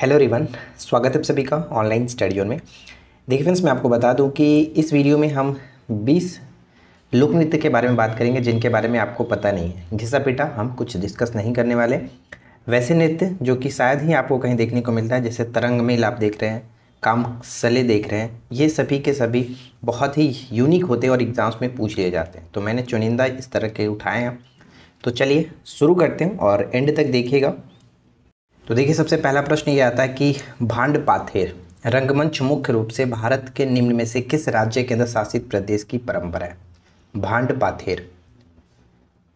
hello रिवन स्वागत है सभी का ऑनलाइन स्टडियो में देखिए फ्रेंड्स मैं आपको बता दूं कि इस वीडियो में हम 20 लोक नृत्य के बारे में बात करेंगे जिनके बारे में आपको पता नहीं है घिसा पिटा हम कुछ डिस्कस नहीं करने वाले वैसे नृत्य जो कि शायद ही आपको कहीं देखने को मिलता है जैसे तरंग मेल आप देख रहे हैं काम सले देख रहे हैं ये सभी के सभी बहुत ही यूनिक होते हैं और एग्ज़ाम्स में पूछ लिए जाते हैं तो मैंने चुनिंदा इस तरह के उठाए हैं तो चलिए शुरू करते हैं और एंड तक देखिएगा तो देखिए सबसे पहला प्रश्न ये आता है कि भांड पाथेर रंगमंच मुख्य रूप से भारत के निम्न में से किस राज्य केंद्र शासित प्रदेश की परंपरा है भांड पाथेर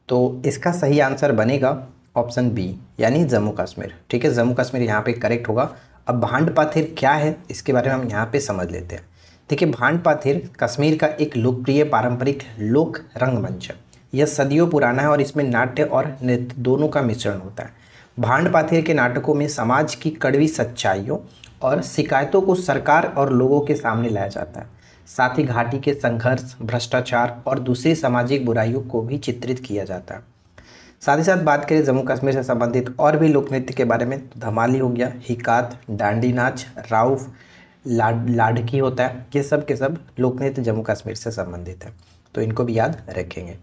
तो इसका सही आंसर बनेगा ऑप्शन बी यानी जम्मू कश्मीर ठीक है जम्मू कश्मीर यहाँ पे करेक्ट होगा अब भांड पाथिर क्या है इसके बारे में हम यहाँ पे समझ लेते हैं देखिए भांड पाथिर कश्मीर का एक लोकप्रिय पारंपरिक लोक रंगमंच है यह सदियों पुराना है और इसमें नाट्य और नृत्य दोनों का मिश्रण होता है भांड पाथिर के नाटकों में समाज की कड़वी सच्चाइयों और शिकायतों को सरकार और लोगों के सामने लाया जाता है साथ ही घाटी के संघर्ष भ्रष्टाचार और दूसरी सामाजिक बुराइयों को भी चित्रित किया जाता है साथ ही साथ बात करें जम्मू कश्मीर से संबंधित और भी लोक नृत्य के बारे में तो धमाली हो गया हिकात डांडी नाच राउफ लाड लाडकी होता है ये सब के सब लोक नृत्य जम्मू कश्मीर से संबंधित है तो इनको भी याद रखेंगे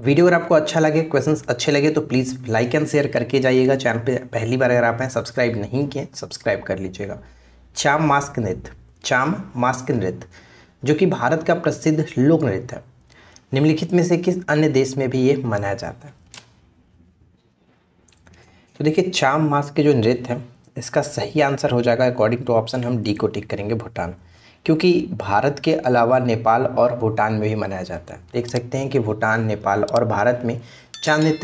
वीडियो अगर आपको अच्छा लगे क्वेश्चंस अच्छे लगे तो प्लीज़ लाइक एंड शेयर करके जाइएगा चैनल पे पहली बार अगर आप हैं सब्सक्राइब नहीं किए सब्सक्राइब कर लीजिएगा चाम मास्क नृत्य चाम मास्क नृत्य जो कि भारत का प्रसिद्ध लोक नृत्य है निम्नलिखित में से किस अन्य देश में भी ये मनाया जाता है तो देखिए चाम मास्क के जो नृत्य है इसका सही आंसर हो जाएगा अकॉर्डिंग टू ऑप्शन हम डी को टिक करेंगे भूटान क्योंकि भारत के अलावा नेपाल और भूटान में भी मनाया जाता है देख सकते हैं कि भूटान नेपाल और भारत में चांदित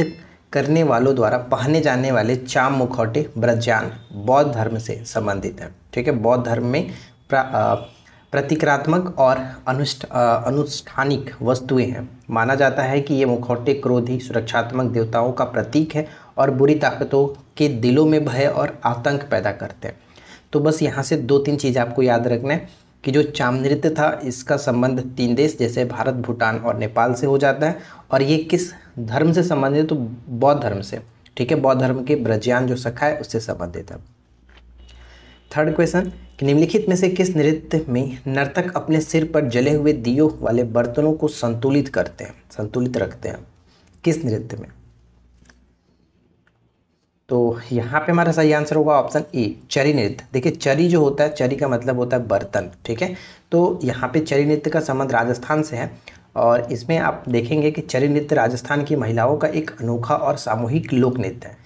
करने वालों द्वारा पहने जाने वाले चाम मुखौटे ब्रजान बौद्ध धर्म से संबंधित है ठीक है बौद्ध धर्म में प्रतिक्रात्मक और अनुष्ठ अनुष्ठानिक वस्तुएं हैं माना जाता है कि ये मुखौटे क्रोधी सुरक्षात्मक देवताओं का प्रतीक है और बुरी ताकतों के दिलों में भय और आतंक पैदा करते हैं तो बस यहाँ से दो तीन चीज़ आपको याद रखना है कि जो चाम नृत्य था इसका संबंध तीन देश जैसे भारत भूटान और नेपाल से हो जाता है और ये किस धर्म से संबंधित तो बौद्ध धर्म से ठीक है बौद्ध धर्म के ब्रजयान जो सखा है उससे संबंधित है थर्ड क्वेश्चन कि निम्नलिखित में से किस नृत्य में नर्तक अपने सिर पर जले हुए दियो वाले बर्तनों को संतुलित करते हैं संतुलित रखते हैं किस नृत्य में तो यहाँ पे हमारा सही आंसर होगा ऑप्शन ए चरी नृत्य देखिए चरी जो होता है चरी का मतलब होता है बर्तन ठीक है तो यहाँ पे चरी नृत्य का संबंध राजस्थान से है और इसमें आप देखेंगे कि चरी नृत्य राजस्थान की महिलाओं का एक अनोखा और सामूहिक लोक नृत्य है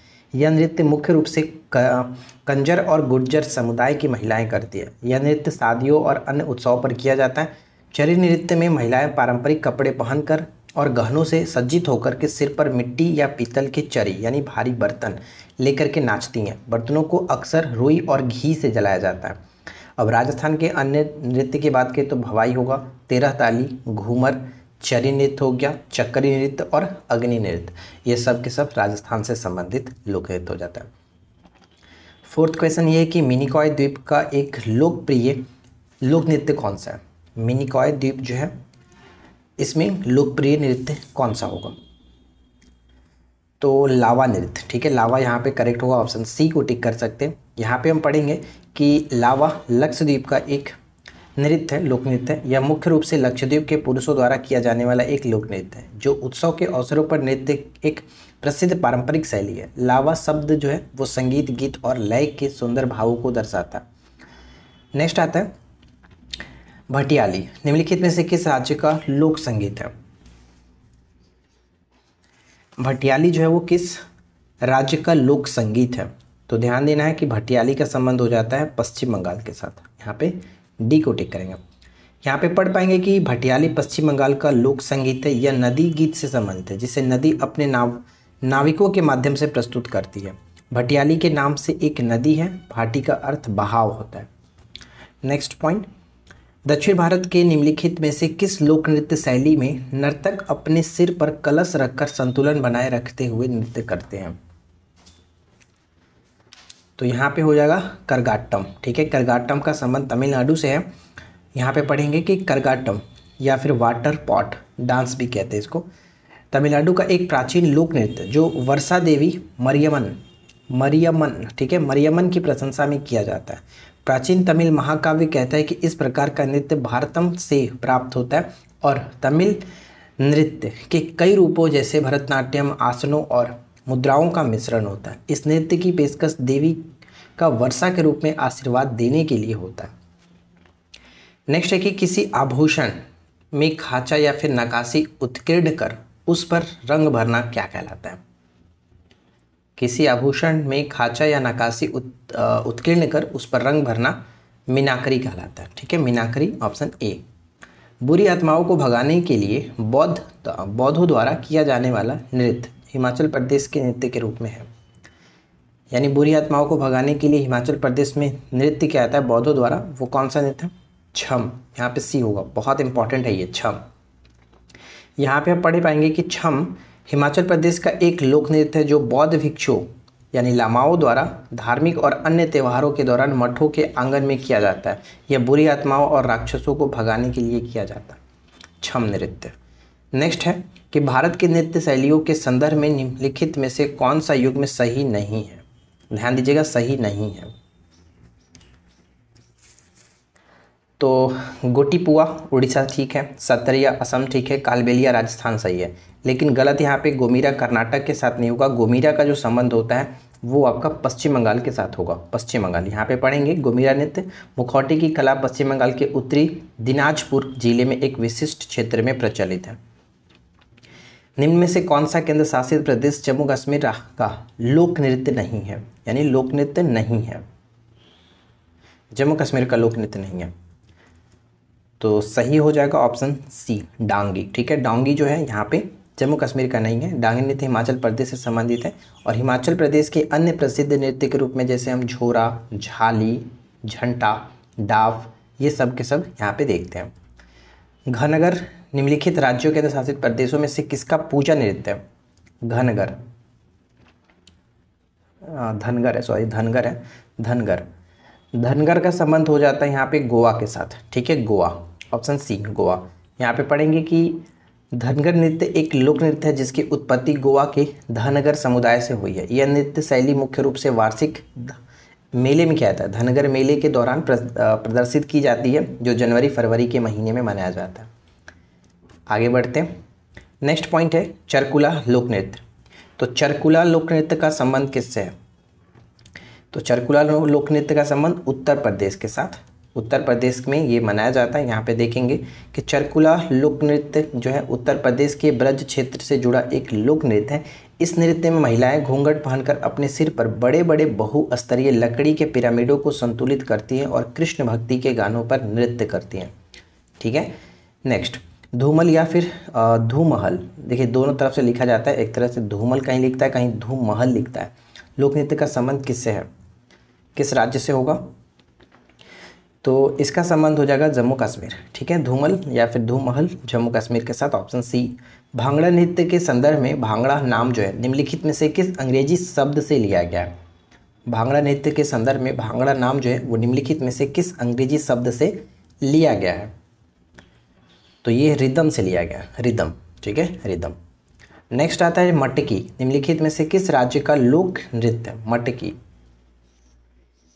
यह नृत्य मुख्य रूप से कंजर और गुर्जर समुदाय की महिलाएँ करती है यह नृत्य शादियों और अन्य उत्सवों पर किया जाता है चरी नृत्य में महिलाएं पारंपरिक कपड़े पहनकर और गहनों से सज्जित होकर के सिर पर मिट्टी या पीतल के चरी यानी भारी बर्तन लेकर के नाचती हैं बर्तनों को अक्सर रुई और घी से जलाया जाता है अब राजस्थान के अन्य नृत्य की बात करें तो भवाई होगा तेरह ताली घूमर चरी नृत्य हो गया चक्री नृत्य और अग्नि नृत्य ये सब के सब राजस्थान से संबंधित लोक नृत्य हो जाता है फोर्थ क्वेश्चन ये है कि मिनिकॉय द्वीप का एक लोकप्रिय लोक नृत्य कौन सा है मिनिकॉय द्वीप जो है इसमें लोकप्रिय नृत्य कौन सा होगा तो लावा नृत्य ठीक है लावा यहाँ पे करेक्ट होगा ऑप्शन सी को टिक कर सकते हैं यहाँ पे हम पढ़ेंगे कि लावा लक्षद्वीप का एक नृत्य है लोक नृत्य है यह मुख्य रूप से लक्षद्वीप के पुरुषों द्वारा किया जाने वाला एक लोक नृत्य है जो उत्सव के अवसरों पर नृत्य एक प्रसिद्ध पारंपरिक शैली है लावा शब्द जो है वो संगीत गीत और लय के सुंदर भावों को दर्शाता है नेक्स्ट आता है भटियाली निम्नलिखित में से किस राज्य का लोक संगीत है भटियाली जो है वो किस राज्य का लोक संगीत है तो ध्यान देना है कि भटियाली का संबंध हो जाता है पश्चिम बंगाल के साथ यहाँ पे डी को टिक करेंगे यहाँ पे पढ़ पाएंगे कि भटियाली पश्चिम बंगाल का लोक संगीत है या नदी गीत से संबंधित है जिसे नदी अपने नाव नाविकों के माध्यम से प्रस्तुत करती है भटियाली के नाम से एक नदी है भाटी का अर्थ बहाव होता है नेक्स्ट पॉइंट दक्षिण भारत के निम्नलिखित में से किस लोक नृत्य शैली में नर्तक अपने सिर पर कलश रखकर संतुलन बनाए रखते हुए नृत्य करते हैं तो यहाँ पे हो जाएगा करगाटम ठीक है करगाटम का संबंध तमिलनाडु से है यहाँ पे पढ़ेंगे कि करगाटम या फिर वाटर पॉट डांस भी कहते हैं इसको तमिलनाडु का एक प्राचीन लोक नृत्य जो वर्षा देवी मरियमन मरियमन ठीक है मरियमन की प्रशंसा में किया जाता है प्राचीन तमिल महाकाव्य कहता है कि इस प्रकार का नृत्य भारतम से प्राप्त होता है और तमिल नृत्य के कई रूपों जैसे भरतनाट्यम आसनों और मुद्राओं का मिश्रण होता है इस नृत्य की पेशकश देवी का वर्षा के रूप में आशीर्वाद देने के लिए होता है नेक्स्ट है कि किसी आभूषण में खाचा या फिर नकाशी उत्कीर्ण कर उस पर रंग भरना क्या कहलाता है किसी आभूषण में खाचा या नकाशी उत, उत्कीर्ण कर उस पर रंग भरना मीनाकरी कहलाता है ठीक है मीनाकरी ऑप्शन ए बुरी आत्माओं को भगाने के लिए बौद्ध तो, बौद्धों द्वारा किया जाने वाला नृत्य हिमाचल प्रदेश के नृत्य के रूप में है यानी बुरी आत्माओं को भगाने के लिए हिमाचल प्रदेश में नृत्य क्या आता है बौद्धों द्वारा वो कौन सा नृत्य छम यहाँ पे सी होगा बहुत इंपॉर्टेंट है ये छम यहाँ पे आप पढ़े पाएंगे कि छम हिमाचल प्रदेश का एक लोक नृत्य है जो बौद्ध भिक्षु यानी लामाओं द्वारा धार्मिक और अन्य त्योहारों के दौरान मठों के आंगन में किया जाता है यह बुरी आत्माओं और राक्षसों को भगाने के लिए किया जाता है छम नृत्य नेक्स्ट है कि भारत के नृत्य शैलियों के संदर्भ में निम्नलिखित में से कौन सा युग में सही नहीं है ध्यान दीजिएगा सही नहीं है तो गोटीपुआ उड़ीसा ठीक है सतरिया असम ठीक है कालबेलिया राजस्थान सही है लेकिन गलत यहाँ पे गोमीरा कर्नाटक के साथ नहीं होगा गोमीरा का जो संबंध होता है वो आपका पश्चिम बंगाल के साथ होगा पश्चिम बंगाल यहाँ पे पढ़ेंगे गोमीरा नृत्य मुखौटी की कला पश्चिम बंगाल के उत्तरी दिनाजपुर जिले में एक विशिष्ट क्षेत्र में प्रचलित है निम्न में से कौन सा केंद्र शासित प्रदेश जम्मू कश्मीर का लोक नृत्य नहीं है यानी लोक नृत्य नहीं है जम्मू कश्मीर का लोक नृत्य नहीं है तो सही हो जाएगा ऑप्शन सी डांगी ठीक है डांगी जो है यहाँ पे जम्मू कश्मीर का नहीं है डांगी नृत्य हिमाचल प्रदेश से संबंधित है और हिमाचल प्रदेश के अन्य प्रसिद्ध नृत्य के रूप में जैसे हम झोरा झाली झंटा डाव ये सब के सब यहाँ पे देखते हैं घनगर निम्नलिखित राज्यों के अंदर शासित प्रदेशों में से किसका पूजा नृत्य है घनगर धनगर है सॉरी धनगर है धनगर धनगर का संबंध हो जाता है यहाँ पे गोवा के साथ ठीक है गोवा ऑप्शन सी गोवा यहाँ पे पढ़ेंगे कि धनगर नृत्य एक लोक नृत्य है जिसकी उत्पत्ति गोवा के धनगर समुदाय से हुई है यह नृत्य शैली मुख्य रूप से वार्षिक मेले में क्या आता है धनगर मेले के दौरान प्रदर्शित की जाती है जो जनवरी फरवरी के महीने में मनाया जाता है आगे बढ़ते हैं नेक्स्ट पॉइंट है चरकुला लोक नृत्य तो चरकुला लोक नृत्य का संबंध किससे है तो चरकुला लोक नृत्य का संबंध उत्तर प्रदेश के साथ उत्तर प्रदेश में ये मनाया जाता है यहाँ पे देखेंगे कि चरकुला लोक नृत्य जो है उत्तर प्रदेश के ब्रज क्षेत्र से जुड़ा एक लोक नृत्य है इस नृत्य में महिलाएं घूंघट पहनकर अपने सिर पर बड़े बड़े बहुस्तरीय लकड़ी के पिरामिडों को संतुलित करती हैं और कृष्ण भक्ति के गानों पर नृत्य करती हैं ठीक है नेक्स्ट धूमल या फिर धूमहल देखिए दोनों तरफ से लिखा जाता है एक तरह से धूमल कहीं लिखता है कहीं धूमहल लिखता है लोक नृत्य का संबंध किससे है किस राज्य से होगा तो इसका संबंध हो जाएगा जम्मू कश्मीर ठीक है धूमल या फिर धूमहल जम्मू कश्मीर के साथ ऑप्शन सी भांगड़ा नृत्य के संदर्भ में भांगड़ा नाम जो है निम्नलिखित में से किस अंग्रेजी शब्द से लिया गया है भांगड़ा नृत्य के संदर्भ में भांगड़ा नाम जो है वो निम्नलिखित में से किस अंग्रेजी शब्द से लिया गया है तो ये रिदम से लिया गया रिदम ठीक है रिदम नेक्स्ट आता है मटकी निम्नलिखित में से किस राज्य का लोक नृत्य मटकी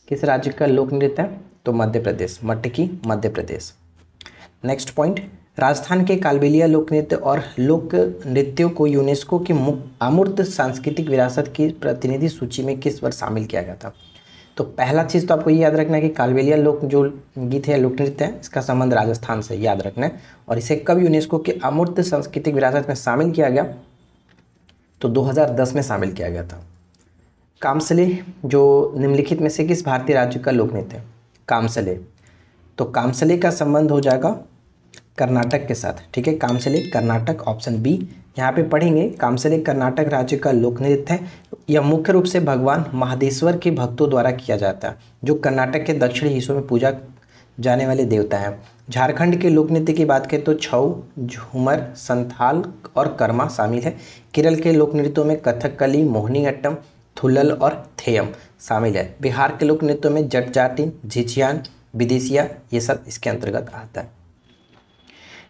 किस राज्य का लोक नृत्य तो मध्य प्रदेश मटकी मध्य प्रदेश नेक्स्ट पॉइंट राजस्थान के कालबेलिया लोक नृत्य और लोक नृत्यों को यूनेस्को की अमूर्त सांस्कृतिक विरासत की प्रतिनिधि सूची में किस वर्ष शामिल किया गया था तो पहला चीज़ तो आपको ये याद रखना है कि कालबेलिया लोक जो गीत है लोक नृत्य है इसका संबंध राजस्थान से याद रखना है और इसे कब यूनेस्को के अमूर्त सांस्कृतिक विरासत में शामिल किया गया तो 2010 में शामिल किया गया था कामसले जो निम्नलिखित में से किस भारतीय राज्य का लोक नृत्य है कामसले तो कामसले का संबंध हो जाएगा कर्नाटक के साथ ठीक है कामसले कर्नाटक ऑप्शन बी यहाँ पे पढ़ेंगे कामसले कर्नाटक राज्य का लोक नृत्य है यह मुख्य रूप से भगवान महादेश्वर के भक्तों द्वारा किया जाता है जो कर्नाटक के दक्षिणी हिस्सों में पूजा जाने वाले देवता हैं झारखंड के लोक नृत्य की बात करें तो छऊ झूमर संथाल और कर्मा शामिल है केरल के लोक नृत्यों में कथकली मोहिनीअट्टम थुलल और थेयम शामिल है बिहार के लोक नृत्यों में जट जाटिन झिझियान विदेशिया ये सब इसके अंतर्गत आता है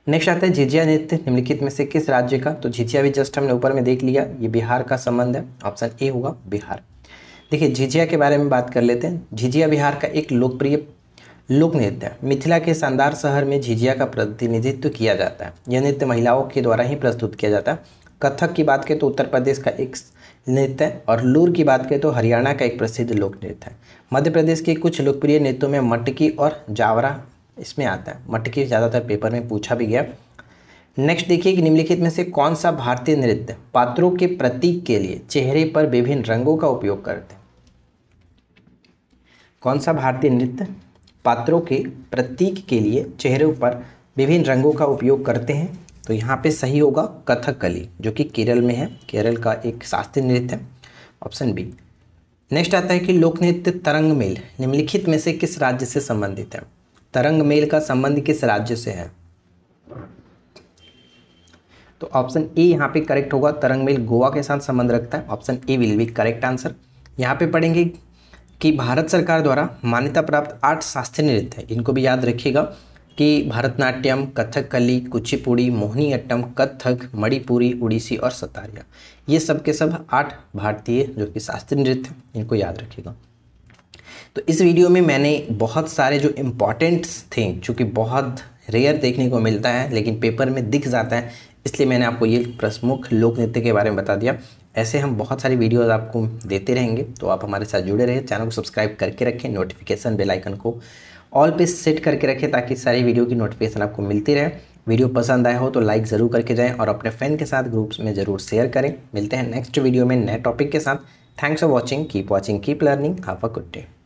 नेक्स्ट आता है झिझिया नृत्य निम्नलिखित में से किस राज्य का तो झिझिया भी जस्ट हमने ऊपर में देख लिया ये बिहार का संबंध है ऑप्शन ए होगा बिहार देखिए झिझिया के बारे में बात कर लेते हैं झिझिया बिहार का एक लोकप्रिय लोक नृत्य है मिथिला के शानदार शहर में झिझिया का प्रतिनिधित्व किया जाता है यह नृत्य महिलाओं के द्वारा ही प्रस्तुत किया जाता है कथक की बात करें तो उत्तर प्रदेश का एक नृत्य और लूर की बात करें तो हरियाणा का एक प्रसिद्ध लोक नृत्य है मध्य प्रदेश के कुछ लोकप्रिय नृत्यों में मटकी और जावरा इसमें आता है मटकी ज़्यादातर पेपर में पूछा भी गया नेक्स्ट देखिए कि निम्नलिखित में से कौन सा भारतीय नृत्य पात्रों के प्रतीक के लिए चेहरे पर विभिन्न रंगों का उपयोग करते हैं कौन सा भारतीय नृत्य पात्रों के प्रतीक के लिए चेहरे पर विभिन्न रंगों का उपयोग करते हैं तो यहाँ पे सही होगा कथकली जो कि केरल में है केरल का एक शास्त्रीय नृत्य है ऑप्शन बी नेक्स्ट आता है कि लोक नृत्य तरंग मेल निम्नलिखित में से किस राज्य से संबंधित है तरंग मेल का संबंध किस राज्य से है तो ऑप्शन ए यहाँ पे करेक्ट होगा तरंग मेल गोवा के साथ संबंध रखता है option A will be correct answer यहाँ पे पढ़ेंगे कि भारत सरकार द्वारा मान्यता प्राप्त आठ शास्त्रीय नृत्य है इनको भी याद रखिएगा कि भरतनाट्यम कथकली कुचिपुड़ी मोहिनीअट्टम कथक मणिपुरी उड़ीसी और सतारिया ये सब के सब आठ भारतीय जो कि शास्त्रीय नृत्य इनको याद रखिएगा तो इस वीडियो में मैंने बहुत सारे जो इम्पॉर्टेंट्स थे जो कि बहुत रेयर देखने को मिलता है लेकिन पेपर में दिख जाता है इसलिए मैंने आपको ये प्रमुख लोक नृत्य के बारे में बता दिया ऐसे हम बहुत सारी वीडियोस आपको देते रहेंगे तो आप हमारे साथ जुड़े रहें चैनल को सब्सक्राइब करके रखें नोटिफिकेशन बेलाइकन को ऑल पे सेट करके रखें ताकि सारी वीडियो की नोटिफिकेशन आपको मिलती रहे वीडियो पसंद आए हो तो लाइक ज़रूर करके जाएं और अपने फ्रेंड के साथ ग्रुप्स में ज़रूर शेयर करें मिलते हैं नेक्स्ट वीडियो में नए टॉपिक के साथ thanks for watching keep watching keep learning have a good day